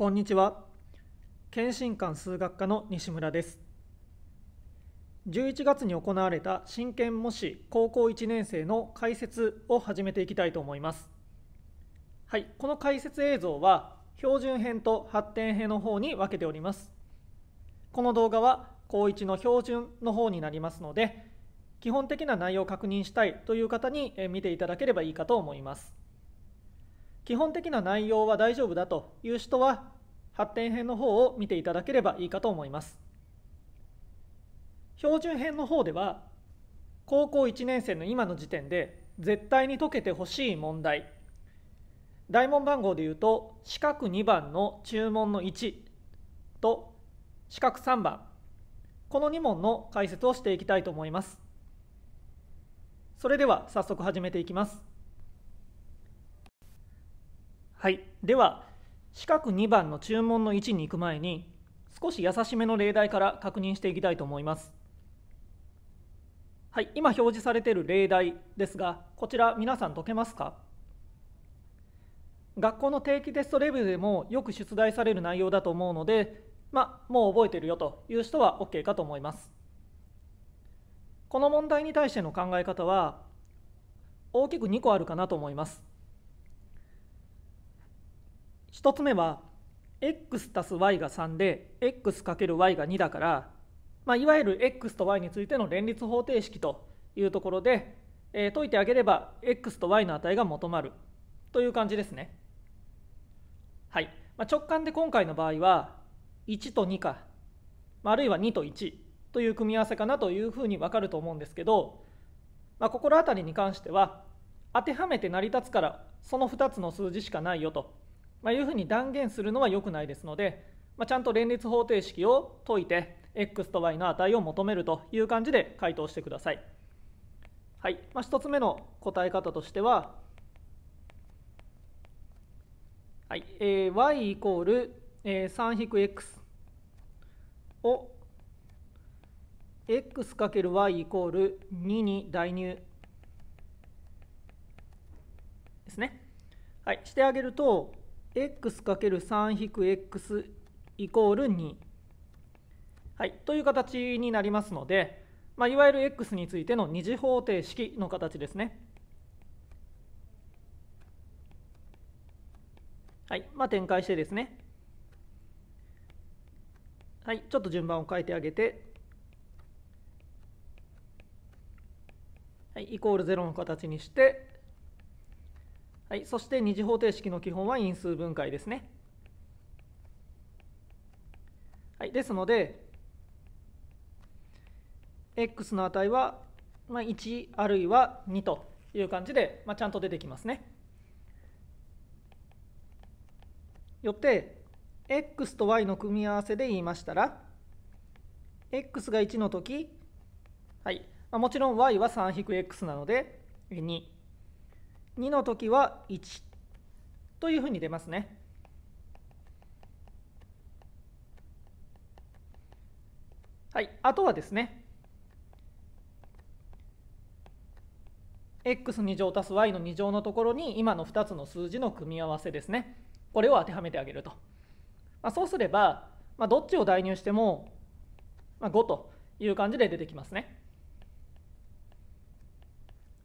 こんにちは検診官数学科の西村です11月に行われた真剣模試高校1年生の解説を始めていきたいと思いますはいこの解説映像は標準編と発展編の方に分けておりますこの動画は高1の標準の方になりますので基本的な内容を確認したいという方に見ていただければいいかと思います基本的な内容は大丈夫だという人は発展編の方を見ていただければいいかと思います。標準編の方では高校1年生の今の時点で絶対に解けてほしい問題大問番号でいうと四角2番の注文の1と四角3番この2問の解説をしていきたいと思います。それでは早速始めていきます。はいでは四角2番の注文の位置に行く前に少し優しめの例題から確認していきたいと思いますはい今表示されている例題ですがこちら皆さん解けますか学校の定期テストレベルでもよく出題される内容だと思うのでまあもう覚えてるよという人は OK かと思いますこの問題に対しての考え方は大きく2個あるかなと思います1つ目は x たす y が3で x×y が2だから、まあ、いわゆる x と y についての連立方程式というところで、えー、解いてあげれば x と y の値が求まるという感じですね。はい、まあ、直感で今回の場合は1と2か、あ、るいは2と1という組み合わせかなというふうに分かると思うんですけど、まあ、心当たりに関しては当てはめて成り立つからその2つの数字しかないよとまあ、いうふうに断言するのは良くないですので、まあ、ちゃんと連立方程式を解いて x と y の値を求めるという感じで回答してください。はいまあ、1つ目の答え方としては、はいえー、y イコール、えー、3-x を x×y イコール2に代入ですね。はい、してあげると x×3-x イコール2、はい、という形になりますので、まあ、いわゆる x についての二次方程式の形ですね。はいまあ、展開してですね、はい、ちょっと順番を変えてあげて、はい、イコール0の形にして、はい、そして二次方程式の基本は因数分解ですね。はい、ですので x の値は1あるいは2という感じで、まあ、ちゃんと出てきますね。よって x と y の組み合わせで言いましたら x が1の時、はいまあ、もちろん y は 3-x なので2。2の時は1というふうに出ますね。はい、あとはですね x2 乗足す y の2乗のところに今の2つの数字の組み合わせですねこれを当てはめてあげると、まあ、そうすれば、まあ、どっちを代入しても、まあ、5という感じで出てきますね。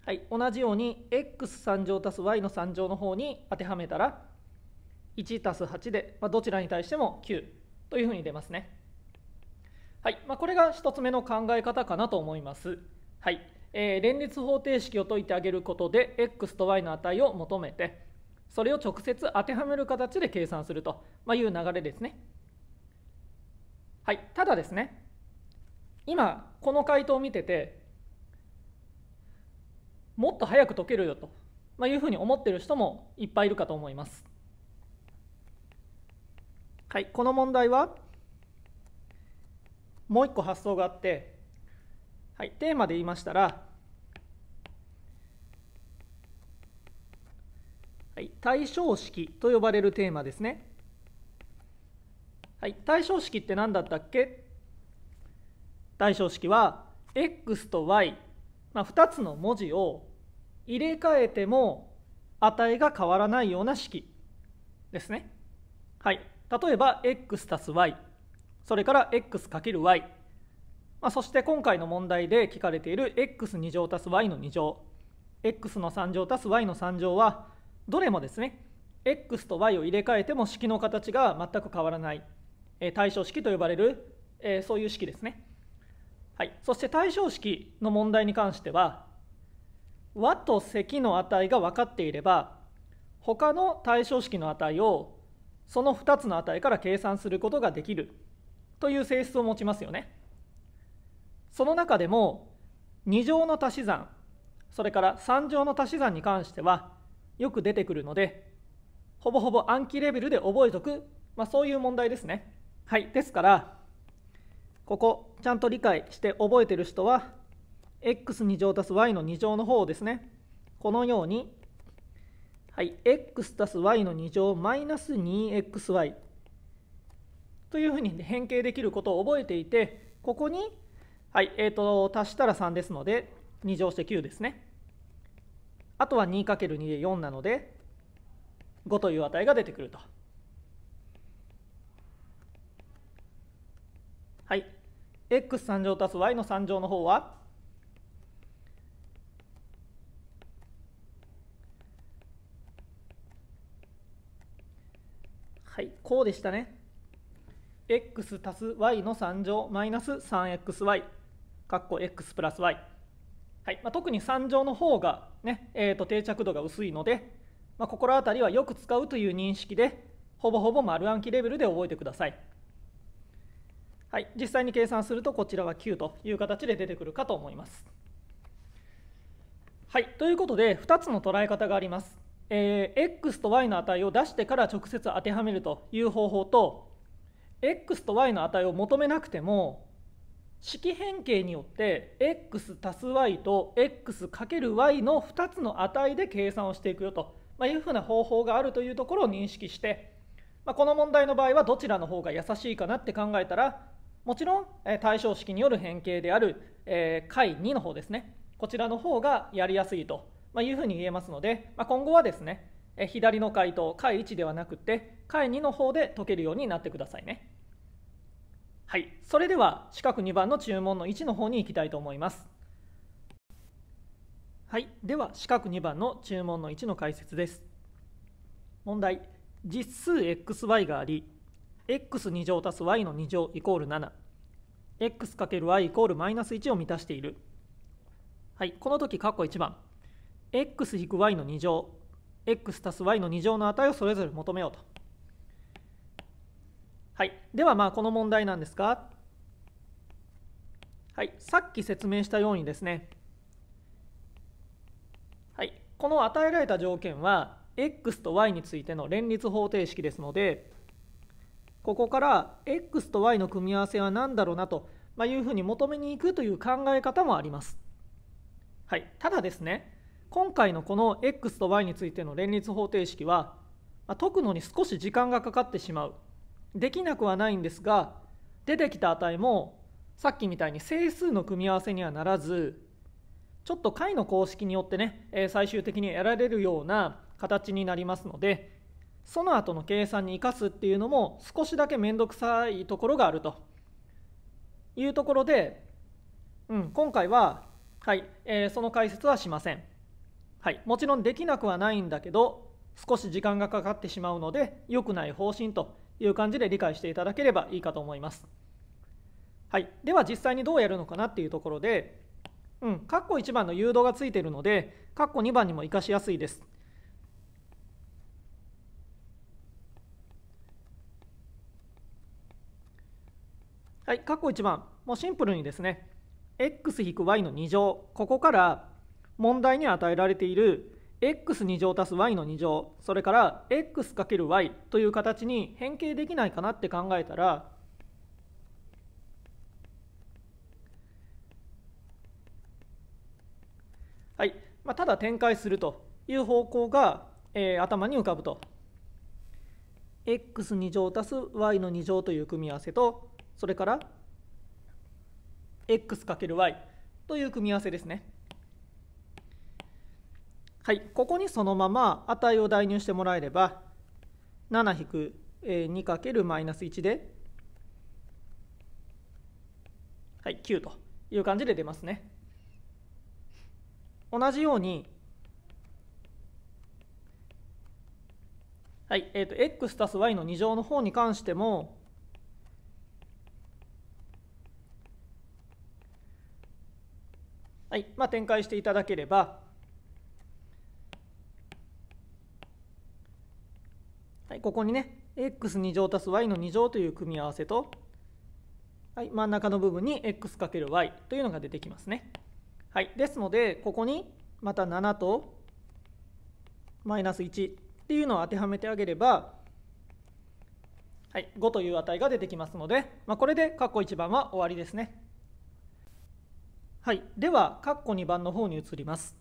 はい、同じように x3 乗足す y の3乗の方に当てはめたら1足す8で、まあ、どちらに対しても9というふうに出ますね。はいまあ、これが1つ目の考え方かなと思います。はいえー、連立方程式を解いてあげることで x と y の値を求めてそれを直接当てはめる形で計算すると、まあ、いう流れですね。はい、ただですね今この回答を見ててもっと早く解けるよと、まあ、いうふうに思ってる人もいっぱいいるかと思います。はい、この問題はもう一個発想があって、はい、テーマで言いましたら、はい、対象式と呼ばれるテーマですね。はい、対象式って何だったっけ対象式は x と y まあ、2つの文字を入れ替えても値が変わらないような式ですね。はい、例えば x たす y それから x×y、まあ、そして今回の問題で聞かれている x2 乗たす y の2乗 x の3乗たす y の3乗はどれもですね x と y を入れ替えても式の形が全く変わらない、えー、対称式と呼ばれる、えー、そういう式ですね。はい、そして対象式の問題に関しては和と積の値が分かっていれば他の対象式の値をその2つの値から計算することができるという性質を持ちますよね。その中でも2乗の足し算それから3乗の足し算に関してはよく出てくるのでほぼほぼ暗記レベルで覚えとく、まあ、そういう問題ですね。はい、ですからここちゃんと理解して覚えてる人は x2 乗 y の2乗の方ですねこのようにはい x たす y の2乗マイナス 2xy というふうに変形できることを覚えていてここにはいえーと、と足したら3ですので2乗して9ですねあとは 2×2 で4なので5という値が出てくるとはい x3 乗足す y の3乗の方ははいこうでしたね x 足す y の3乗マイナス 3xy かっこ x プラス y はいまあ、特に3乗の方がね、えー、と定着度が薄いので、まあ、心当たりはよく使うという認識でほぼほぼ丸暗記レベルで覚えてください。はい、実際に計算するとこちらは9という形で出てくるかと思います。はい、ということで2つの捉え方があります。えー、x と y の値を出してから直接当てはめるという方法と x と y の値を求めなくても式変形によって x 足す y と x×y の2つの値で計算をしていくよと、まあ、いうふうな方法があるというところを認識して、まあ、この問題の場合はどちらの方が優しいかなって考えたらもちろん、え対称式による変形である、え解2の方ですね。こちらの方がやりやすいと、まいうふうに言えますので、まあ、今後はですね、え左の解答、解1ではなくて、解2の方で解けるようになってくださいね。はい、それでは四角2番の注文の1の方に行きたいと思います。はい、では四角2番の注文の1の解説です。問題、実数 xy があり、x2 乗足す y の2乗イコール7 x かける y イコールマイナス1を満たしている。はい、この時、括弧1番 x-y 引くの2乗 x 足す y の2乗の値をそれぞれ求めようと。はい、ではまあこの問題なんですが、はい、さっき説明したようにですね、はい、この与えられた条件は x と y についての連立方程式ですので、ここから X と Y の組み合わせは何だろうなというふうに求めに行くという考え方もあります。はい、ただですね今回のこの X と Y についての連立方程式は解くのに少し時間がかかってしまうできなくはないんですが出てきた値もさっきみたいに整数の組み合わせにはならずちょっと解の公式によってね最終的に得られるような形になりますのでその後の計算に生かすっていうのも少しだけ面倒くさいところがあるというところで、うん、今回は、はいえー、その解説はしません、はい、もちろんできなくはないんだけど少し時間がかかってしまうので良くない方針という感じで理解していただければいいかと思います、はい、では実際にどうやるのかなっていうところで、うん、括弧1番の誘導がついているので括弧2番にも生かしやすいですはい、過去1番、もうシンプルにですね、x-y の2乗、ここから問題に与えられている x2 乗足す y の2乗、それから x×y という形に変形できないかなって考えたら、はいまあ、ただ展開するという方向が、えー、頭に浮かぶと。x2 乗足す y の2乗という組み合わせとそれから x×y という組み合わせですね。はい、ここにそのまま値を代入してもらえれば 7-2×-1 で、はい、9という感じで出ますね。同じように、はいえーと、x たす y の2乗の方に関してもはいまあ、展開していただければ、はい、ここにね x 二乗足す y の2乗という組み合わせと、はい、真ん中の部分に x×y というのが出てきますね。はい、ですのでここにまた7とマイナス1っていうのを当てはめてあげれば、はい、5という値が出てきますので、まあ、これで括弧1番は終わりですね。はい、では、括弧2番の方に移ります。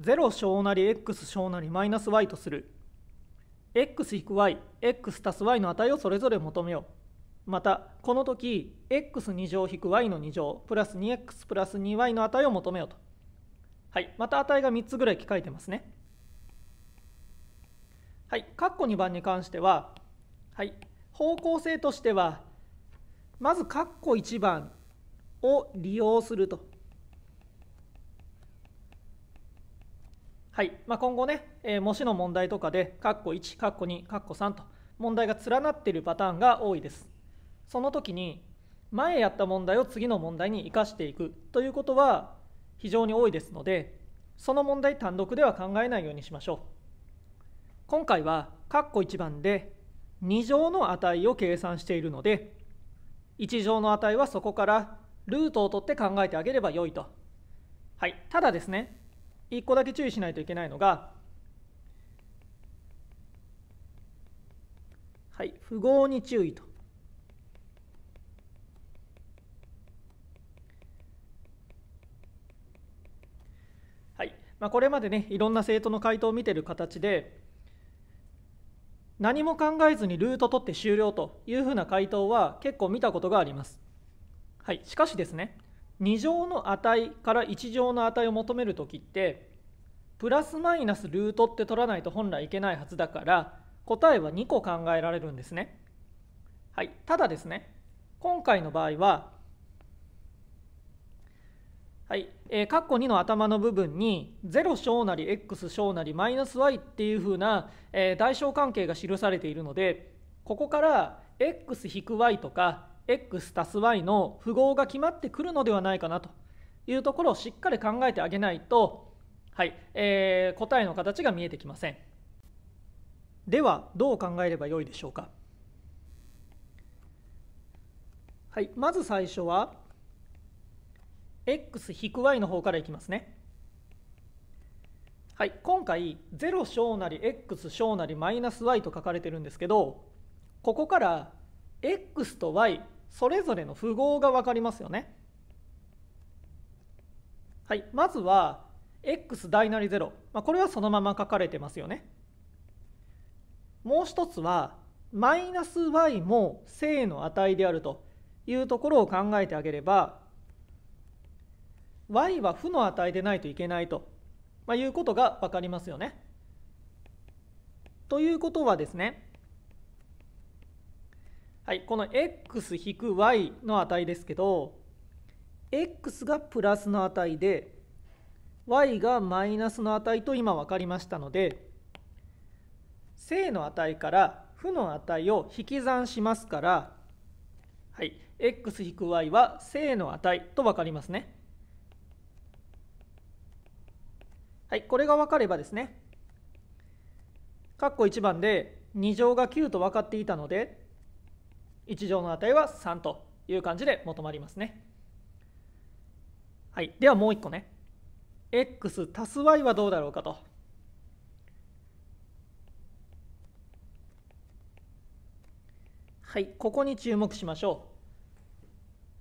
0小なり x 小なりマイナス y とする。x-y、x 足す y の値をそれぞれ求めよう。また、この時、x2 乗引く y の2乗、プラス 2x プラス 2y の値を求めようと。はい、また値が3つぐらい控いてますね。はい、括弧2番に関しては、はい、方向性としては、まず括弧1番を利用すると。はいまあ、今後ね、えー、模試の問題とかで、括弧1、括弧2、括弧3と問題が連なっているパターンが多いです。その時に、前やった問題を次の問題に生かしていくということは非常に多いですので、その問題単独では考えないようにしましょう。今回は、括弧1番で2乗の値を計算しているので、1乗の値はそこからルートを取って考えてあげればよいと。はい、ただですね、1個だけ注意しないといけないのが、はい、符号に注意と。はいまあ、これまでね、いろんな生徒の回答を見てる形で、何も考えずにルート取って終了というふうな回答は結構見たことがあります。はい、しかしですね2乗の値から1乗の値を求める時ってプラスマイナスルートって取らないと本来いけないはずだから答えは2個考えられるんですね。はい、ただですね今回の場合ははい、えー、括弧2の頭の部分に0小なり x 小なりマイナス y っていうふうな、えー、代償関係が記されているのでここから x-y とか x たす y の符号が決まってくるのではないかなというところをしっかり考えてあげないと、はいえー、答えの形が見えてきませんではどう考えればよいでしょうか、はい、まず最初は x-y の方からいきますねはい、今回0小なり x 小なりマイナス y と書かれてるんですけどここから x と y それぞれの符号が分かりますよね。はい、まずは x 大なり0、まあ、これはそのまま書かれてますよね。もう一つはマイナス y も正の値であるというところを考えてあげれば y は負の値でないといけないと、まあ、いうことが分かりますよね。ということはですねはい、この x-y の値ですけど x がプラスの値で y がマイナスの値と今分かりましたので正の値から負の値を引き算しますから、はい、x-y は正の値と分かりますね。はい、これが分かればですね、括弧1番で2乗が9と分かっていたので、1乗の値は3という感じで求まりますね。はい、ではもう1個ね。x 足す y はどうだろうかと。はい、ここに注目しましょ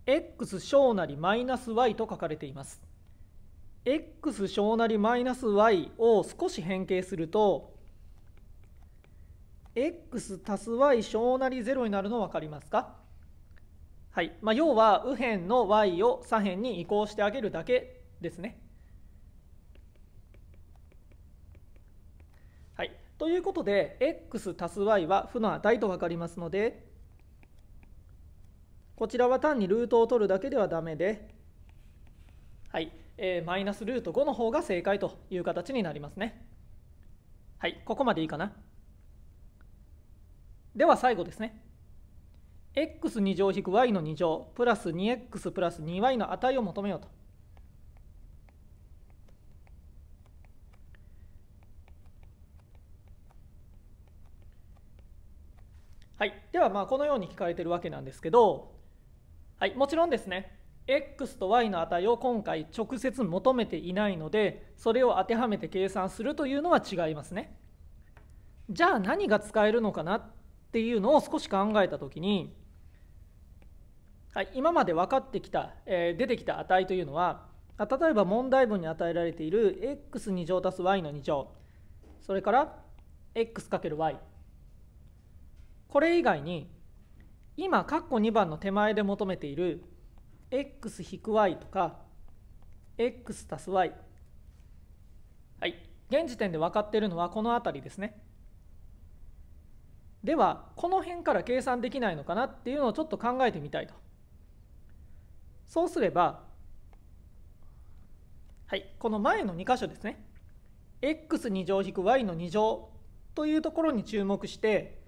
う。x 小なりマイナス y と書かれています。x 小なりマイナス y を少し変形すると x たす y 小なり0になるの分かりますかはいまあ、要は右辺の y を左辺に移行してあげるだけですね。はい、ということで x たす y は負の値と分かりますのでこちらは単にルートを取るだけではダメで、はいえー、マイナスルート5の方が正解という形になりますね。はい、ここまでいいかな。では最後ですね。x2 乗引く y の2乗プラス 2x プラス 2y の値を求めようと。はい、ではまあこのように聞かれてるわけなんですけど、はい、もちろんですね x と y の値を今回直接求めていないのでそれを当てはめて計算するというのは違いますねじゃあ何が使えるのかなっっていうのを少し考えた時に、はい、今まで分かってきた、え出てきた値というのは例えば問題文に与えられている x2 乗足す y の2乗それから x×y これ以外に今括弧2番の手前で求めている x-y とか x 足す y はい現時点で分かっているのはこの辺りですねではこの辺から計算できないのかなっていうのをちょっと考えてみたいとそうすればはいこの前の2箇所ですね x2 乗引く -y の2乗というところに注目して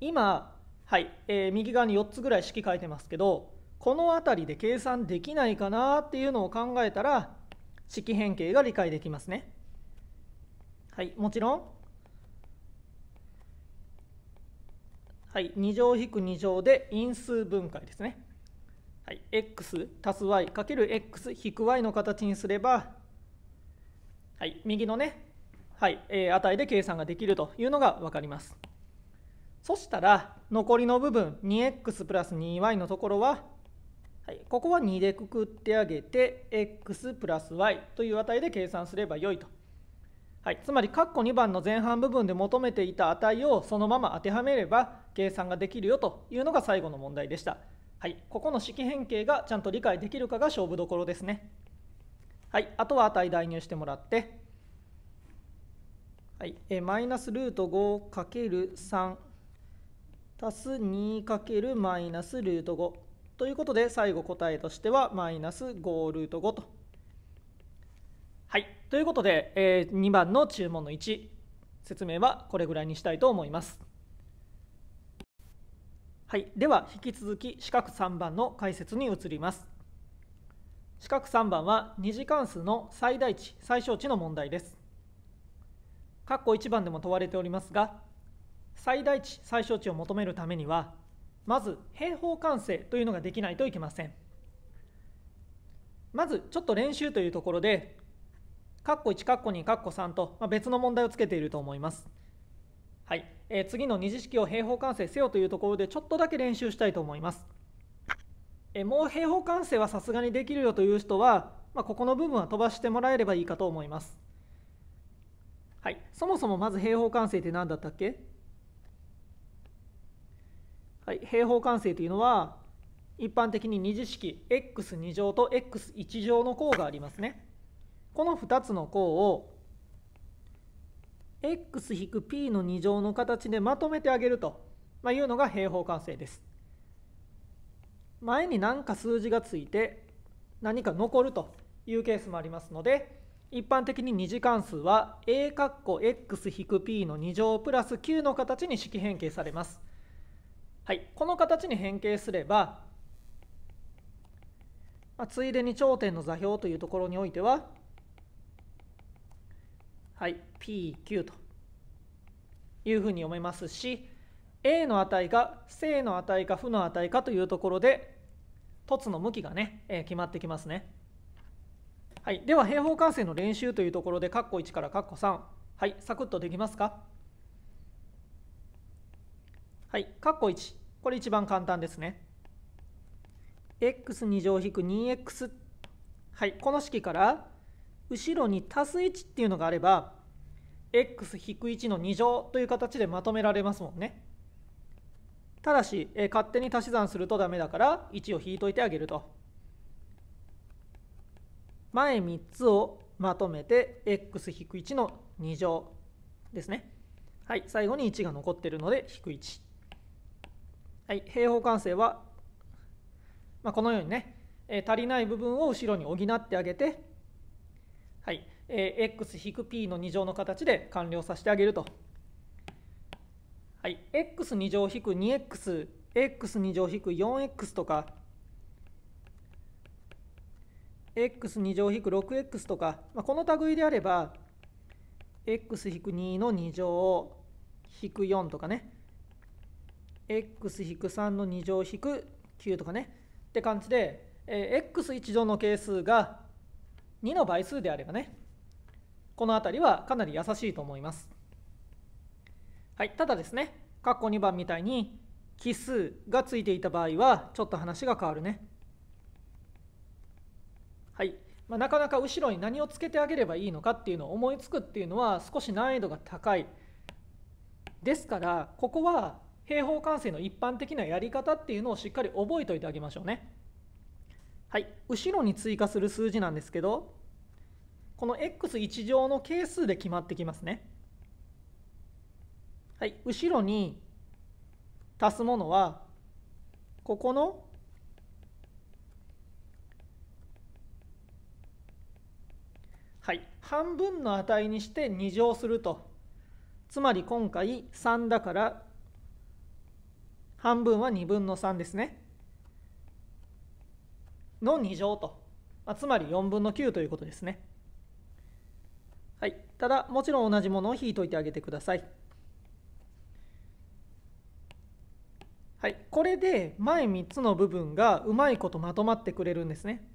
今はい、えー、右側に4つぐらい式書いてますけどこの辺りで計算できないかなっていうのを考えたら式変形が理解できますね。はい、もちろんはい、2乗引く2乗で因数分解ですね。はい、x 足す y かける x 引く y の形にすれば、はい、右のね、はいえー、値で計算ができるというのが分かります。そしたら、残りの部分 2x プラス 2y のところは、はい、ここは2でくくってあげて、x プラス y という値で計算すればよいと。はい、つまり、括弧2番の前半部分で求めていた値をそのまま当てはめれば、計算ができるよというのが最後の問題でした。はい、ここの式変形がちゃんと理解できるかが勝負どころですね。はい、あとは値代入してもらって、はい、えマイナスルート 5×3 足す 2× マイナスルート5ということで最後答えとしてはマイナス5ルート5と。はい、ということで、えー、2番の注文の1説明はこれぐらいにしたいと思います。はい、では引き続き四角3番の解説に移ります。四角3番は2次関数の最大値、最小値の問題です。括弧1番でも問われておりますが、最大値、最小値を求めるためには、まず平方完成というのができないといけません。まずちょっと練習というところで、括弧1、括弧2、括弧3と別の問題をつけていると思います。はい、えー、次の2次式を平方完成せよというところでちょっとだけ練習したいと思います。えー、もう平方完成はさすがにできるよという人は、まあ、ここの部分は飛ばしてもらえればいいかと思います。はい、そもそもまず平方完成って何だったっけはい、平方完成というのは一般的に2次式 x 乗と x 乗の項がありますね。この2つの項を x-p の2乗の形でまとめてあげるというのが平方完成です。前に何か数字がついて何か残るというケースもありますので一般的に2次関数は a 括弧 x-p の2乗プラス9の形に式変形されます。はい、この形に変形すれば、まあ、ついでに頂点の座標というところにおいてははい、PQ というふうに読めますし A の値が正の値か負の値かというところで凸の向きがね、え決まってきますね。はい、では平方完成の練習というところで括弧1から括弧3はいサクッとできますかはい括弧1これ一番簡単ですね x2 乗引く 2x はいこの式から後ろに足す1っていうのがあれば x-1 の2乗という形でまとめられますもんね。ただし、え勝手に足し算するとダメだから1を引いといてあげると。前3つをまとめて x-1 の2乗ですね。はい、最後に1が残ってるので引く1。はい、平方完成は、まあ、このようにね、え足りない部分を後ろに補ってあげてえー、x-p の2乗の形で完了させてあげると。はい、x2 乗引く 2x、x2 乗引く 4x とか、x2 乗引く 6x とか、まあ、この類であれば、x 引く2の2乗引く4とかね、x 引く3の2乗引く9とかね、って感じで、えー、x1 乗の係数が2の倍数であればね、この辺りはかなり優しいと思います。はい、ただですね、括弧2番みたいに奇数がついていた場合はちょっと話が変わるね。はいまあ、なかなか後ろに何をつけてあげればいいのかっていうのを思いつくっていうのは少し難易度が高い。ですからここは平方完成の一般的なやり方っていうのをしっかり覚えておいてあげましょうね。はい、後ろに追加する数字なんですけどこの x1 乗の係数で決まってきますね。はい、後ろに足すものはここのはい半分の値にして2乗するとつまり今回3だから半分は2分の3ですねの2乗と、あ、つまり4分の9ということですね。はい、ただもちろん同じものを引いといてあげてください。はい、これで前3つの部分がうまいことまとまってくれるんですね。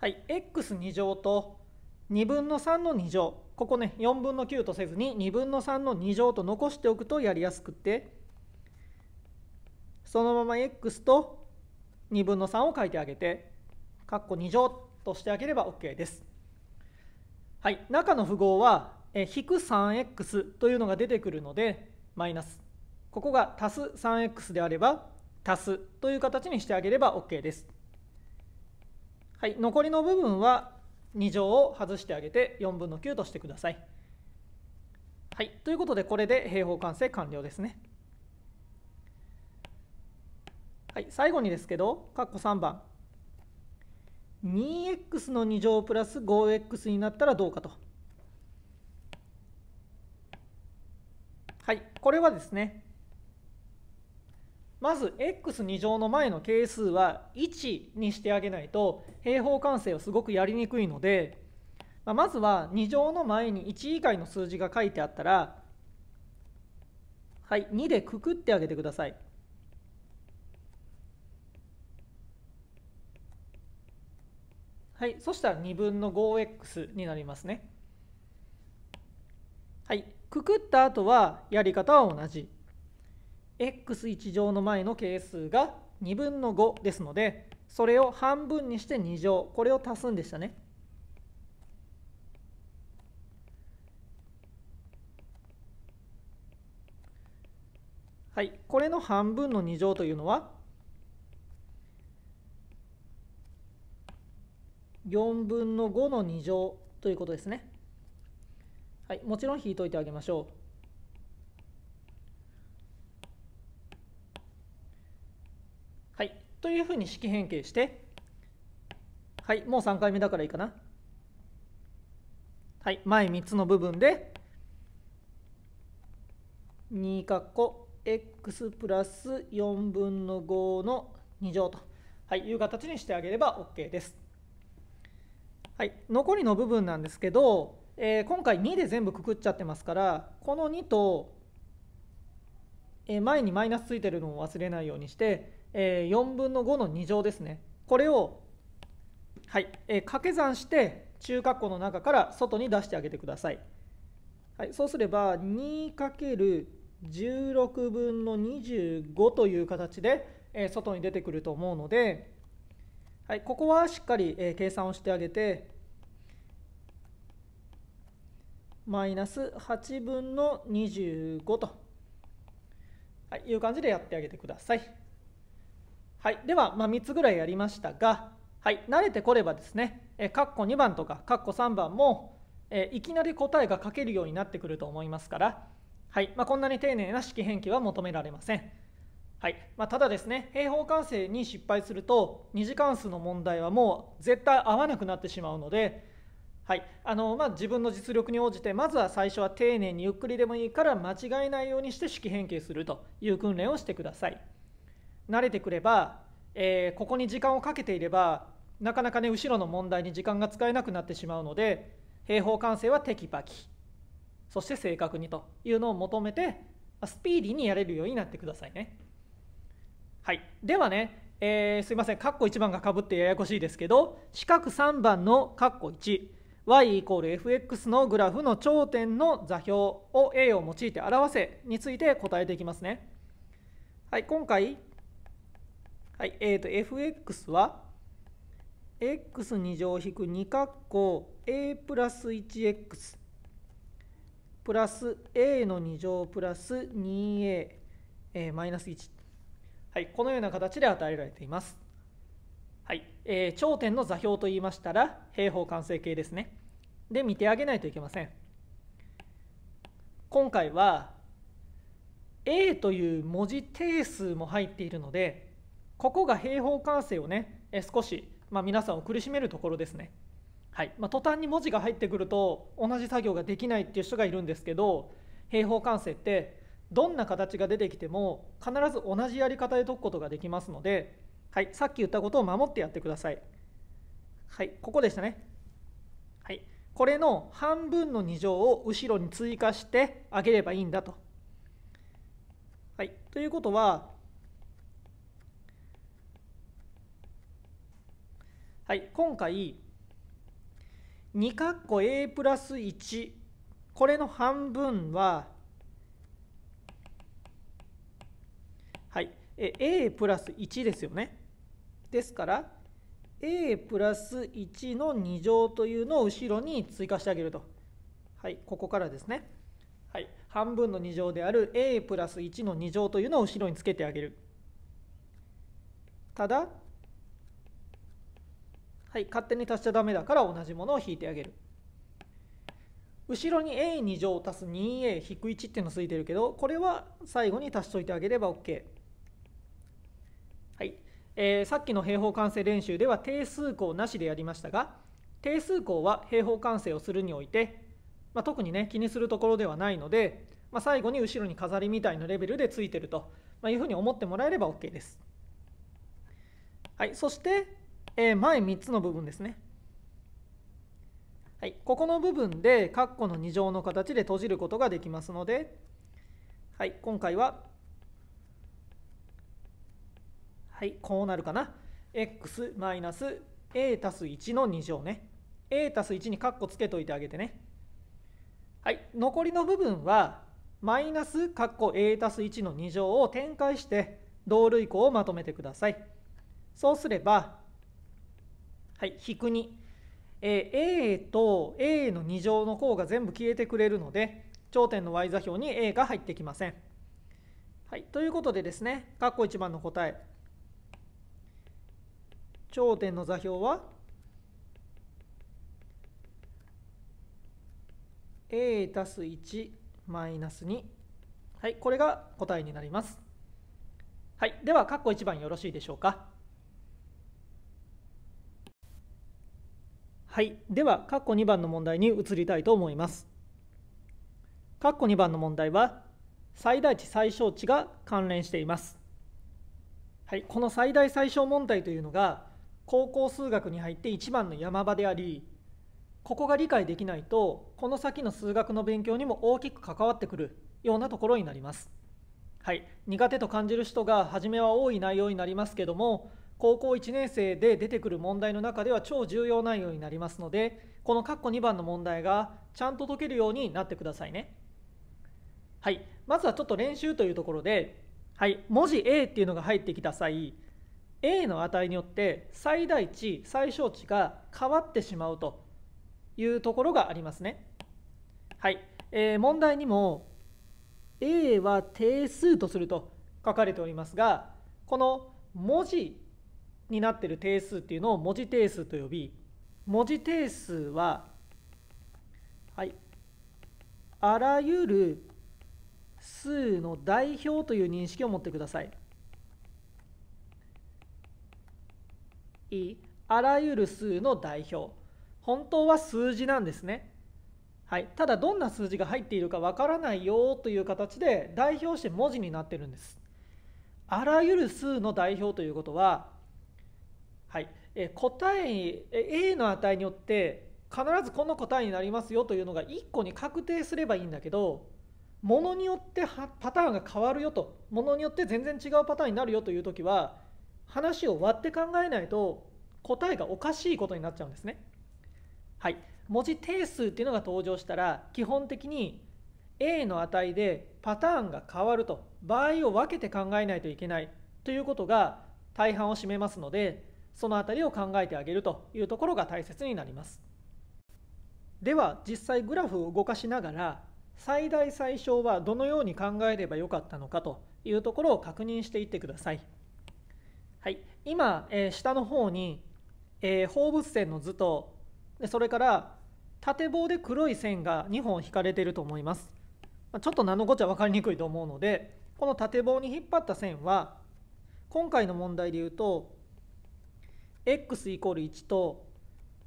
はい、x2 乗と2分の3の2乗ここね4分の9とせずに2分の3の2乗と残しておくとやりやすくてそのまま x と2分の3を書いてあげて、括弧2乗としてあげれば OK です。はい、中の符号は、え引く 3x というのが出てくるので、マイナス。ここが足す 3x であれば、足すという形にしてあげれば OK です。はい、残りの部分は2乗を外してあげて4分の9としてください。はい、ということでこれで平方完成完了ですね。はい、最後にですけど、括弧3番。2x の2乗プラス 5x になったらどうかと。はい、これはですね、まず x2 乗の前の係数は1にしてあげないと平方完成をすごくやりにくいので、ままずは2乗の前に1以外の数字が書いてあったら、はい、2でくくってあげてください。はい、そしたら2分の 5x になりますね。はい、くくった後はやり方は同じ。x1 乗の前の係数が2分の5ですので、それを半分にして2乗、これを足すんでしたね。はい、これの半分の2乗というのは4分の5の2乗ということですね。はい、もちろん引いといてあげましょう。はい、というふうに式変形して、はい、もう3回目だからいいかな。はい、前3つの部分で、2かっこ x プラス4分の5の2乗と、はい、いう形にしてあげれば OK です。はい、残りの部分なんですけど、えー、今回2で全部くくっちゃってますからこの2と、えー、前にマイナスついてるのを忘れないようにして、えー、4分の5の2乗ですねこれを、はいえー、掛け算して中括弧の中から外に出してあげてください、はい、そうすれば 2×16 分の25という形で、えー、外に出てくると思うのではい、ここはしっかり、え計算をしてあげてマイナス8分の25と、はい、いう感じでやってあげてください。はい、では、まあ、3つぐらいやりましたが、はい、慣れてこればですね、えー、カッコ2番とかカッコ3番も、えー、いきなり答えが書けるようになってくると思いますから、はいまあ、こんなに丁寧な式変形は求められません。はいまあ、ただですね平方完成に失敗すると2次関数の問題はもう絶対合わなくなってしまうので、はいあのまあ、自分の実力に応じてまずは最初は丁寧にゆっくりでもいいから間違えないようにして式変形するという訓練をしてください慣れてくれば、えー、ここに時間をかけていればなかなかね後ろの問題に時間が使えなくなってしまうので平方完成はテキパキそして正確にというのを求めてスピーディーにやれるようになってくださいね。はい、ではね、えー、すいません、カッコ1番がかぶってややこしいですけど、四角3番のカッコ1、y イコール fx のグラフの頂点の座標を a を用いて表せについて答えていきますね。はい、今回、はい、えっ、ー、と、fx は、x2 乗引く2括弧 a プラス 1x プラス a の2乗プラス 2a、えマイナス1はい、このような形で与えられています。はいえー、頂点の座標と言いましたら平方完成形ですね。で見てあげないといけません。今回は A という文字定数も入っているのでここが平方完成をね、えー、少し、まあ、皆さんを苦しめるところですね。はいまあ、途端に文字が入ってくると同じ作業ができないっていう人がいるんですけど平方完成ってどんな形が出てきても必ず同じやり方で解くことができますので、はい、さっき言ったことを守ってやってください。はい、ここでしたね。はい、これの半分の2乗を後ろに追加してあげればいいんだと。はい、ということは、はい、今回2括弧 a プラス1これの半分は a プラス1ですよね。ですから a プラス1の2乗というのを後ろに追加してあげると。はい、ここからですね。はい、半分の2乗である a プラス1の2乗というのを後ろにつけてあげる。ただ、はい、勝手に足しちゃダメだから同じものを引いてあげる。後ろに a2 乗足す 2a-1 っていうのついてるけどこれは最後に足しといてあげれば OK。えー、さっきの平方完成練習では定数項なしでやりましたが定数項は平方完成をするにおいて、まあ、特にね気にするところではないので、まあ、最後に後ろに飾りみたいなレベルでついてると、まあ、いうふうに思ってもらえれば OK です。はい、そして、えー、前3つの部分ですね。はい、ここの部分で括弧の2乗の形で閉じることができますので、はい、今回ははい、こうなるかな。x マイナス a す1の2乗ね。a す1にカッコつけといてあげてね。はい、残りの部分は、マイナスカッコ a す1の2乗を展開して、同類項をまとめてください。そうすれば、はい、引く2。えー、a と a の2乗の項が全部消えてくれるので、頂点の y 座標に a が入ってきません。はい、ということでですね、括弧1番の答え、頂点の座標は a たす1マイナス2はいこれが答えになりますはいでは括弧1番よろしいでしょうかはいでは括弧2番の問題に移りたいと思います括弧2番の問題は最大値最小値が関連していますはいこの最大最小問題というのが高校数学に入って一番の山場でありここが理解できないとこの先の数学の勉強にも大きく関わってくるようなところになります。はい、苦手と感じる人が初めは多い内容になりますけども高校1年生で出てくる問題の中では超重要内容になりますのでこの括弧2番の問題がちゃんと解けるようになってくださいね。はい、まずはちょっと練習というところで、はい、文字 A っていうのが入ってきた際 a の値によって最大値最小値が変わってしまうというところがありますね。はい、えー、問題にも a は定数とすると書かれておりますがこの文字になってる定数っていうのを文字定数と呼び文字定数は、はい、あらゆる数の代表という認識を持ってください。いあらゆる数の代表本当は数字なんですね、はい、ただどんな数字が入っているかわからないよという形で代表して文字になってるんですあらゆる数の代表ということは、はい、え答え A の値によって必ずこの答えになりますよというのが1個に確定すればいいんだけどものによってパターンが変わるよとものによって全然違うパターンになるよという時は話を割って考えないと答えがおかしいことになっちゃうんですね。はい、文字定数っていうのが登場したら基本的に A の値でパターンが変わると場合を分けて考えないといけないということが大半を占めますのでその辺りを考えてあげるというところが大切になります。では実際グラフを動かしながら最大最小はどのように考えればよかったのかというところを確認していってください。はい、今、えー、下の方に、えー、放物線の図とでそれから縦棒で黒い線が2本引かれてると思います。ちょっと何のこっちゃ分かりにくいと思うのでこの縦棒に引っ張った線は今回の問題で言うと x イコール1と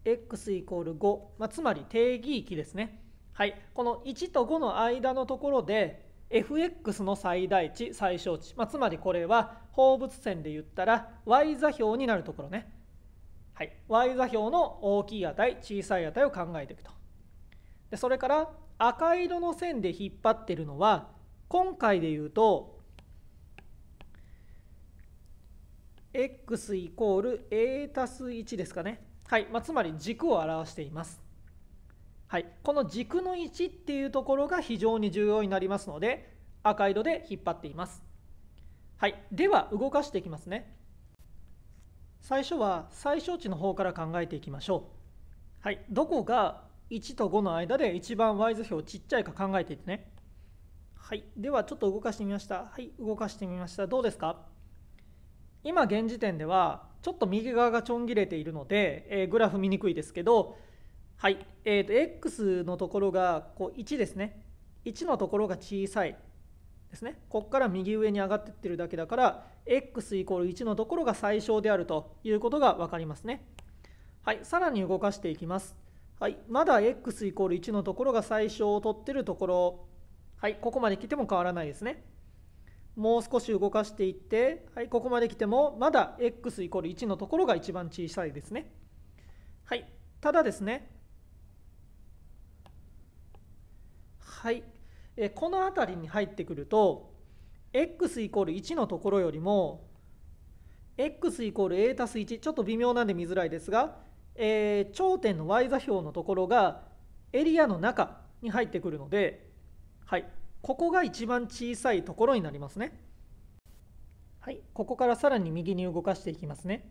x イコール5、まあ、つまり定義域ですね。はい、この1と5の間のところで FX の最大値最小値、まあ、つまりこれは放物線で言ったら y 座標になるところね、はい、y 座標の大きい値小さい値を考えていくとでそれから赤色の線で引っ張ってるのは今回で言うと x イコール a たす1ですかね、はいまあ、つまり軸を表していますはい、この軸の位置っていうところが非常に重要になりますので赤色で引っ張っています、はい、では動かしていきますね最初は最小値の方から考えていきましょう、はい、どこが1と5の間で一番 y 図表ちっちゃいか考えていてねはいではちょっと動かしてみましたはい動かしてみましたどうですか今現時点ではちょっと右側がちょん切れているので、えー、グラフ見にくいですけどはい、えーと、x のところがこう1ですね1のところが小さいですねここから右上に上がってってるだけだから x イコール1のところが最小であるということが分かりますねはいさらに動かしていきますはい、まだ x イコール1のところが最小を取ってるところはいここまで来ても変わらないですねもう少し動かしていって、はい、ここまで来てもまだ x イコール1のところが一番小さいですねはいただですねはい、えこの辺りに入ってくると x イコール1のところよりも x イコール a たす1ちょっと微妙なんで見づらいですが、えー、頂点の y 座標のところがエリアの中に入ってくるので、はい、ここが一番小さいところになりますね。はい、ここからさらに右に動かしていきますね。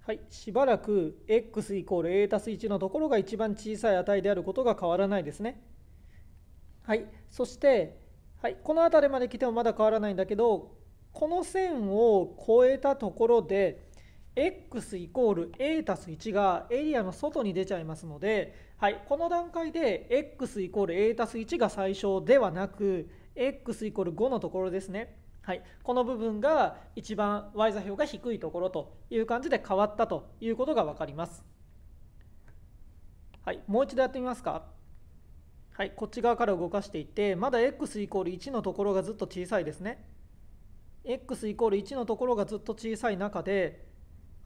はい、しばらく x イコール a たす1のところが一番小さい値であることが変わらないですね。はい、そして、はい、この辺りまで来てもまだ変わらないんだけどこの線を越えたところで x イコール a たす1がエリアの外に出ちゃいますので、はい、この段階で x イコール a たす1が最小ではなく x イコール5のところですね。はい、この部分が一番 y 座標が低いところという感じで変わったということが分かります。はい、もう一度やってみますか。はい、こっち側から動かしていってまだ x イコール1のところがずっと小さいですね x イコール1のところがずっと小さい中で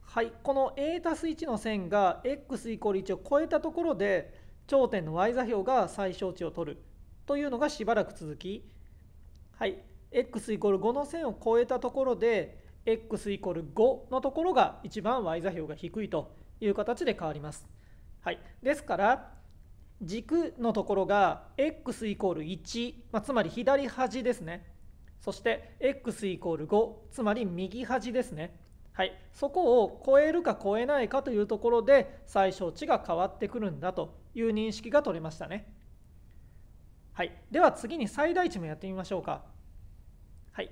はいこの a たす1の線が x イコール1を超えたところで頂点の y 座標が最小値を取るというのがしばらく続きはい x イコール5の線を超えたところで x イコール5のところが一番 y 座標が低いという形で変わります。はい、ですから軸のところが x イコール1、まあ、つまり左端ですね。そして x イコール5、つまり右端ですね。はい、そこを超えるか超えないかというところで最小値が変わってくるんだという認識が取れましたね。はい、では次に最大値もやってみましょうか。はい、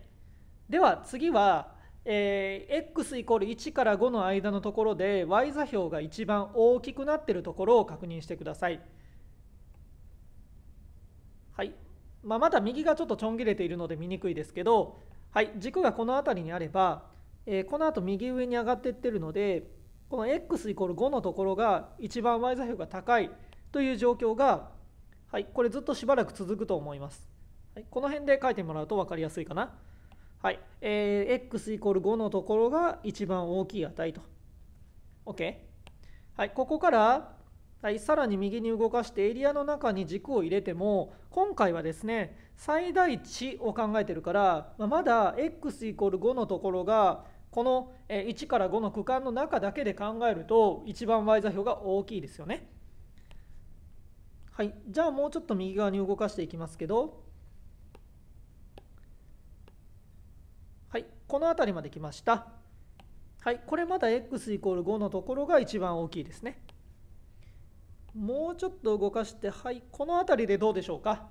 では次は、えー、x イコール1から5の間のところで y 座標が一番大きくなっているところを確認してください。はいまあ、まだ右がちょっとちょん切れているので見にくいですけど、はい、軸がこの辺りにあれば、えー、この後右上に上がっていってるのでこの x イコール5のところが一番 y 座標が高いという状況が、はい、これずっとしばらく続くと思います。はい、この辺で書いてもらうと分かりやすいかな。はい、えー、x イコール5のところが一番大きい値と。OK。はい、ここからはい、さらに右に動かしてエリアの中に軸を入れても今回はですね最大値を考えてるからまだ x=5 のところがこの1から5の区間の中だけで考えると一番 y 座標が大きいですよね。はい、じゃあもうちょっと右側に動かしていきますけど、はい、この辺りまで来ました。はい、これまだ x=5 のところが一番大きいですね。もうちょっと動かしてはいこの辺りでどうでしょうか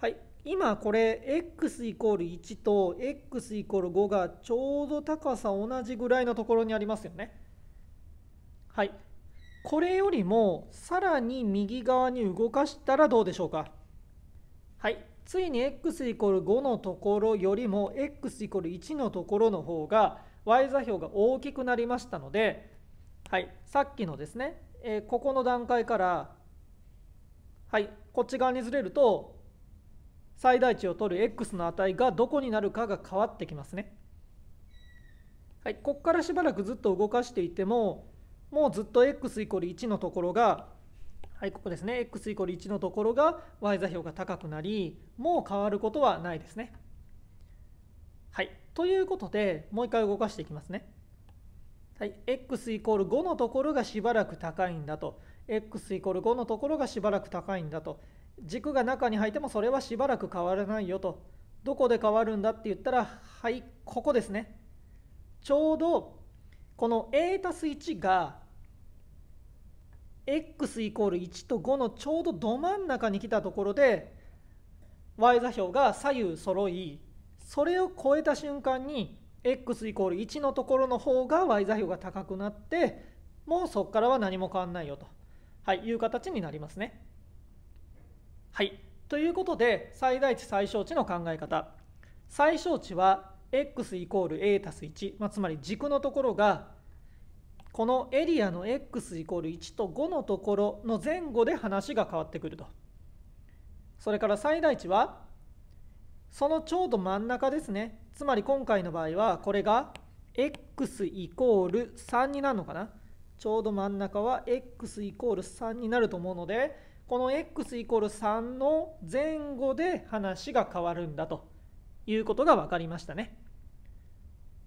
はい今これ x イコール1と x イコール5がちょうど高さ同じぐらいのところにありますよねはいこれよりもさらに右側に動かしたらどうでしょうかはいついに x イコール5のところよりも x イコール1のところの方が y 座標が大きくなりましたのではい、さっきのですね、えー、ここの段階から、はい、こっち側にずれると、最大値を取る x の値がどこになるかが変わってきますね。はい、ここからしばらくずっと動かしていても、もうずっと x イコール1のところが、はい、ここですね、x イコール1のところが y 座標が高くなり、もう変わることはないですね。はい、ということで、もう一回動かしていきますね。はい、x イコール5のところがしばらく高いんだと x イコール5のところがしばらく高いんだと軸が中に入ってもそれはしばらく変わらないよとどこで変わるんだって言ったらはいここですねちょうどこの a たす1が x イコール1と5のちょうどど真ん中に来たところで y 座標が左右揃いそれを超えた瞬間に x イコール1のところの方が y 座標が高くなってもうそこからは何も変わんないよと、はい、いう形になりますね。はい、ということで最大値最小値の考え方最小値は x イコール a たす1、まあ、つまり軸のところがこのエリアの x イコール1と5のところの前後で話が変わってくると。それから最大値はそのちょうど真ん中ですねつまり今回の場合はこれが x イコール3になるのかなちょうど真ん中は x イコール3になると思うのでこの x イコール3の前後で話が変わるんだということが分かりましたね。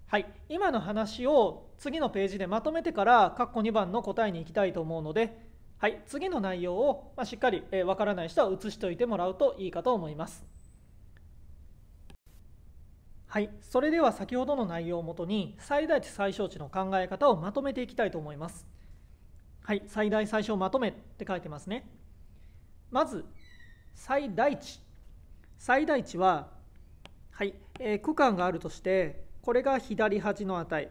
はい、今の話を次のページでまとめてから括弧2番の答えに行きたいと思うので、はい、次の内容を、ましっかり、え分からない人は写しておいてもらうといいかと思います。はい、それでは先ほどの内容をもとに最大値最小値の考え方をまとめていきたいと思います。はい、最大最小まとめって書いてますね。まず最大値。最大値は、はいえー、区間があるとしてこれが左端の値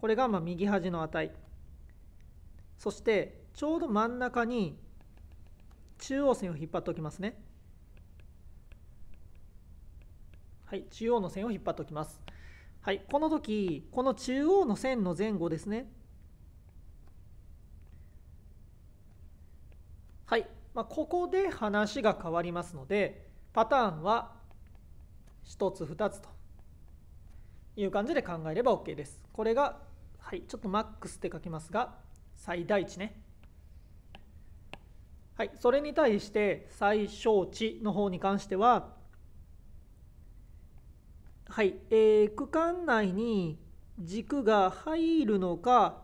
これがま右端の値そしてちょうど真ん中に中央線を引っ張っておきますね。はい、中央の線を引っ張っておきます。はい、この時、この中央の線の前後ですね。はい、まあ、ここで話が変わりますので、パターンは1つ、2つという感じで考えれば OK です。これが、はい、ちょっとマックスって書きますが、最大値ね。はい、それに対して最小値の方に関しては、はい、えー、区間内に軸が入るのか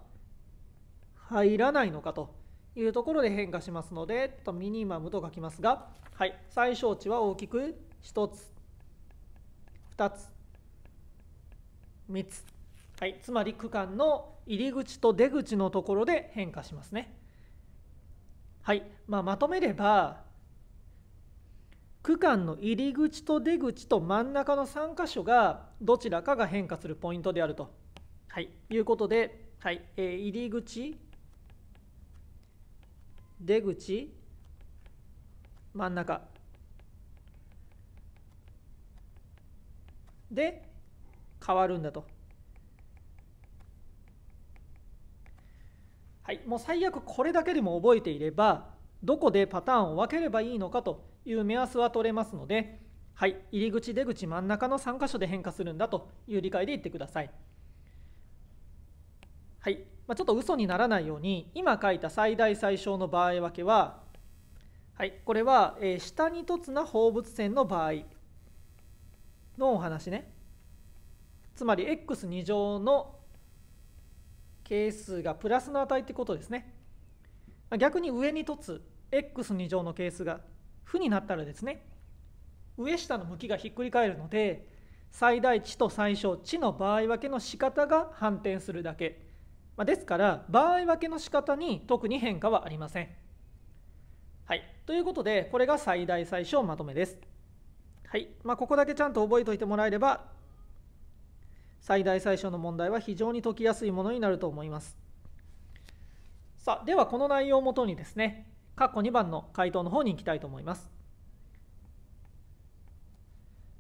入らないのかというところで変化しますのでとミニマムと書きますが、はい、最小値は大きく1つ2つ3つ、はい、つまり区間の入り口と出口のところで変化しますね。はいまあ、まとめれば区間の入り口と出口と真ん中の3箇所がどちらかが変化するポイントであると、はい、いうことで、はいえー、入り口出口真ん中で変わるんだと。はい、もう最悪これだけでも覚えていればどこでパターンを分ければいいのかという目安は取れますので、はい、入り口出口真ん中の3箇所で変化するんだという理解で言ってください。はいまあ、ちょっと嘘にならないように今書いた最大最小の場合分けは、はい、これは、え下に凸な放物線の場合のお話ね。つまり x2 乗の係数がプラスの値ってことですね。逆に上に凸 x2 乗の係数が負になったらですね上下の向きがひっくり返るので最大値と最小値の場合分けの仕方が反転するだけ、まあ、ですから場合分けの仕方に特に変化はありませんはいということでこれが最大最小まとめですはいまあ、ここだけちゃんと覚えておいてもらえれば最大最小の問題は非常に解きやすいものになると思いますさあではこの内容をもとにですね括弧2番の回答の方に行きたいと思います。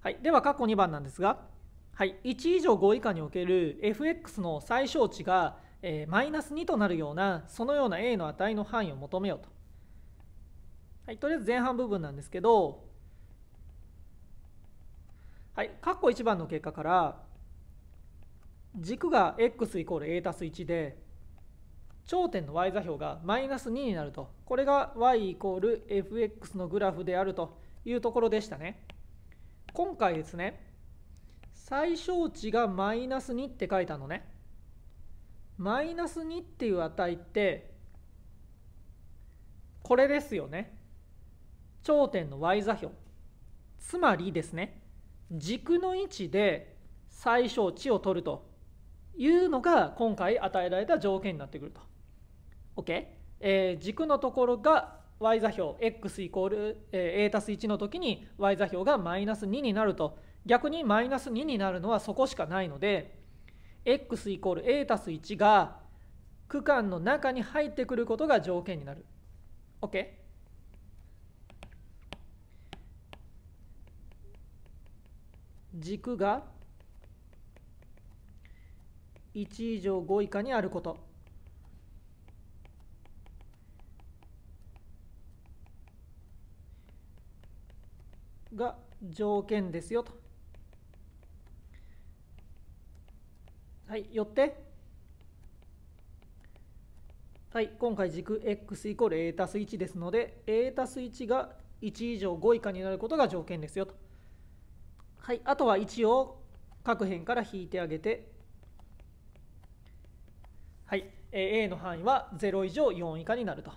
はい、では括弧2番なんですが、はい、1以上5以下における fx の最小値がマイナス2となるようなそのような a の値の範囲を求めようと。はい、とりあえず前半部分なんですけど、はい、括弧1番の結果から軸が x イコール a たす1で頂点の y 座標がマイナス2になるとこれが y イコール fx のグラフであるというところでしたね今回ですね最小値がマイナス2って書いたのねマイナス2っていう値ってこれですよね頂点の y 座標つまりですね軸の位置で最小値を取るというのが今回与えられた条件になってくると。OK えー、軸のところが y 座標 x イコール、a たす1の時に y 座標がマイナス2になると逆にマイナス2になるのはそこしかないので x イコール a たす1が区間の中に入ってくることが条件になる。OK? 軸が1以上5以下にあること。が条件ですよと。はい、よって、はい、今回軸 x イコール a たす1ですので、a たす1が1以上5以下になることが条件ですよと。はい、あとは1を各辺から引いてあげて、はい、a の範囲は0以上4以下になると。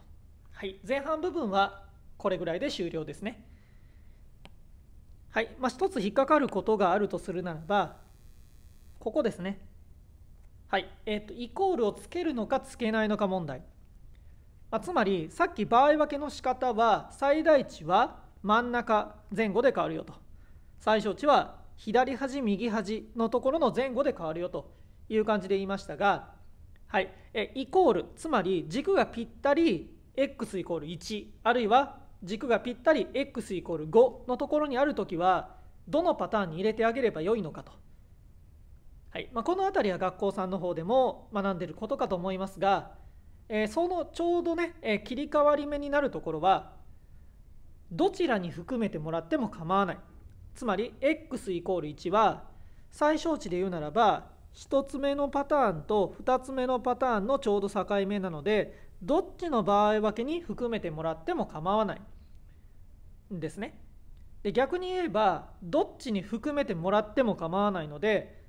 はい、前半部分はこれぐらいで終了ですね。はい、まあ、一つ引っかかることがあるとするならば、ここですね。はい、えっ、ー、と、イコールをつけるのかつけないのか問題。まあ、つまり、さっき場合分けの仕方は、最大値は真ん中前後で変わるよと。最小値は左端、右端のところの前後で変わるよという感じで言いましたが、はい、えイコール、つまり軸がぴったり x イコール1、あるいは軸がぴったり x イコール5のところにあるときはどのパターンに入れてあげればよいのかと、はいまあ、この辺りは学校さんの方でも学んでることかと思いますが、えー、そのちょうどね、えー、切り替わり目になるところはどちらに含めてもらっても構わないつまり x イコール1は最小値で言うならば1つ目のパターンと2つ目のパターンのちょうど境目なのでどっちの場合分けに含めてもらっても構わないですね。で逆に言えばどっちに含めてもらっても構わないので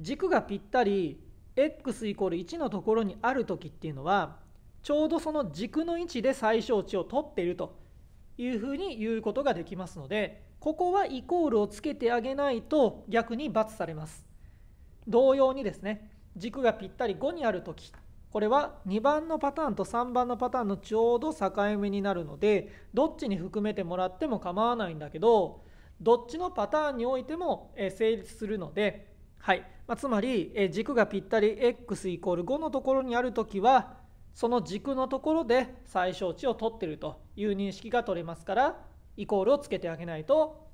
軸がぴったり x イコール1のところにある時っていうのはちょうどその軸の位置で最小値を取っているというふうに言うことができますのでここはイコールをつけてあげないと逆に罰されます。同様にですね軸がぴったり5にある時これは2番のパターンと3番のパターンのちょうど境目になるのでどっちに含めてもらっても構わないんだけどどっちのパターンにおいても成立するので、はいまあ、つまり軸がぴったり x イコール5のところにある時はその軸のところで最小値を取ってるという認識が取れますからイコールをつけてあげないと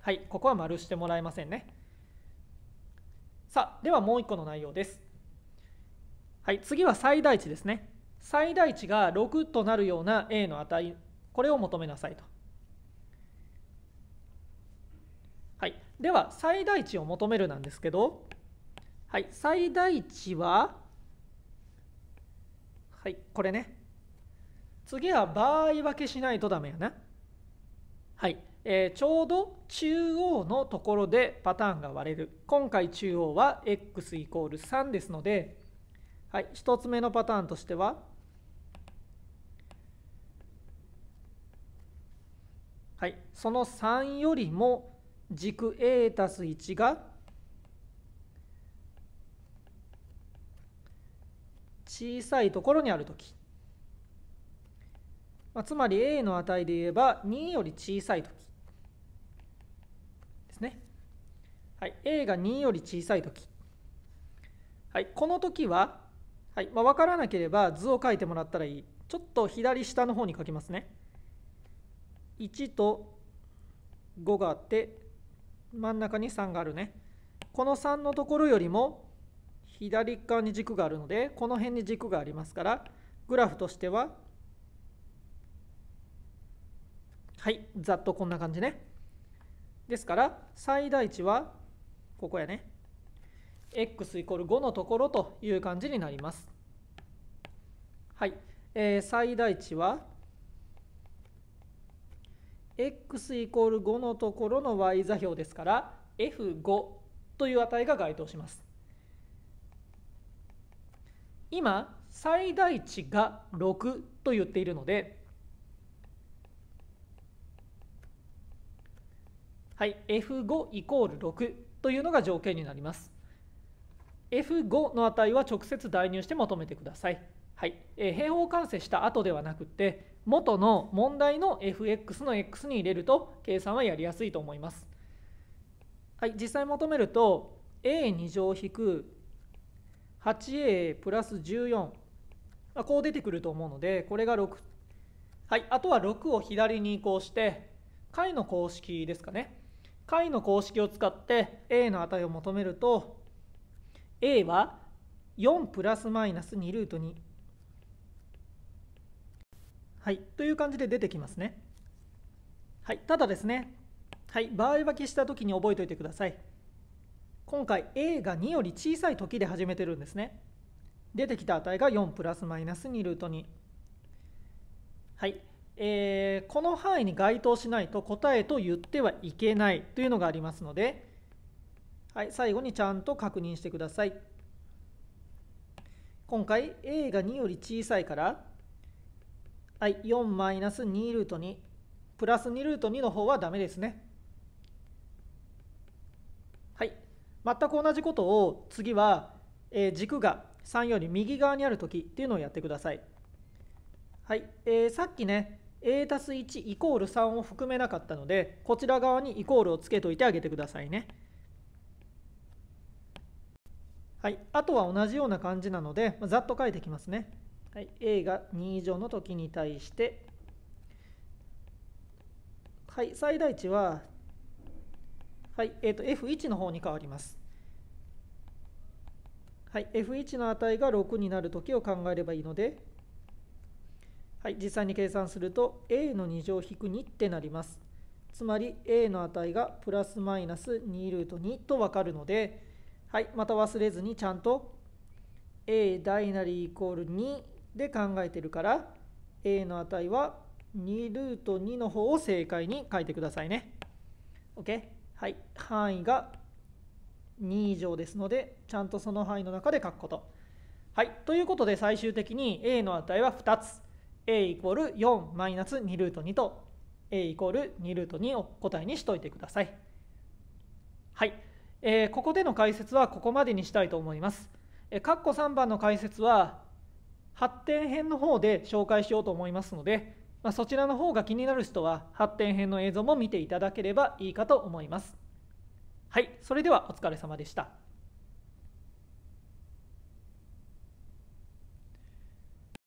はいここは丸してもらえませんねさあではもう一個の内容ですはい、次は最大値ですね。最大値が6となるような A の値、これを求めなさいと。はい、では最大値を求めるなんですけど、はい、最大値は、はい、これね。次は場合分けしないとダメやな。はい、えー、ちょうど中央のところでパターンが割れる。今回中央は x イコール3ですので、はい、1つ目のパターンとしては、はい、その3よりも軸 A たす1が小さいところにあるとき、まあ、つまり A の値で言えば2より小さいときですね。はい、A が2より小さいとき、はい、このときははいまあ、分からなければ図を書いてもらったらいい。ちょっと左下の方に書きますね。1と5があって真ん中に3があるね。この3のところよりも左側に軸があるのでこの辺に軸がありますからグラフとしてははいざっとこんな感じね。ですから最大値はここやね。x イコール5のところという感じになります。はい、えー、最大値は x イコール5のところの y 座標ですから f5 という値が該当します。今最大値が6と言っているのではい F5 イコール6というのが条件になります。F5 の値は直接代入して求めてください。はい、えー、平方完成した後ではなくて元の問題の fx の x に入れると計算はやりやすいと思います。はい、実際求めると a2 乗引く 8a プラス14、まあ、こう出てくると思うのでこれが6、はい、あとは6を左に移行して解の公式ですかね解の公式を使って a の値を求めると a は4プラスマイナス2ルート2。はい、という感じで出てきますね。はい、ただですね、はい、場合分けしたときに覚えておいてください。今回 a が2より小さい時で始めてるんですね。出てきた値が4プラスマイナス2ルート2。はい、えー、この範囲に該当しないと答えと言ってはいけないというのがありますので、はい、最後にちゃんと確認してください。今回 A が2より小さいから、はい、4マイナス2ルート2プラス2ルート2の方はダメですね。はい、全く同じことを次は、えー、軸が3より右側にあるときっていうのをやってください。はい、えー、さっきね a たす1イコール3を含めなかったのでこちら側にイコールをつけといてあげてくださいね。はい、あとは同じような感じなので、まざっと書いてきますね。はい、A が2以上の時に対して、はい、最大値は、はいえーと、と F1 の方に変わります。はい、F1 の値が6になる時を考えればいいので、はい、実際に計算すると A の2乗引く2ってなります。つまり A の値がプラスマイナス2ルート2と分かるので、はい、また忘れずにちゃんと a 大なりイコール2で考えてるから a の値は2ルート2の方を正解に書いてくださいね。OK? はい、範囲が2以上ですのでちゃんとその範囲の中で書くこと。はい、ということで最終的に a の値は2つ a イコール4マイナス2ルート2と a イコール2ルート2を答えにしといてください。はい。えー、ここでの解説はここまでにしたいと思います。えー、括3番の解説は発展編の方で紹介しようと思いますので、まあ、そちらの方が気になる人は発展編の映像も見ていただければいいかと思います。はい、それではお疲れ様でした。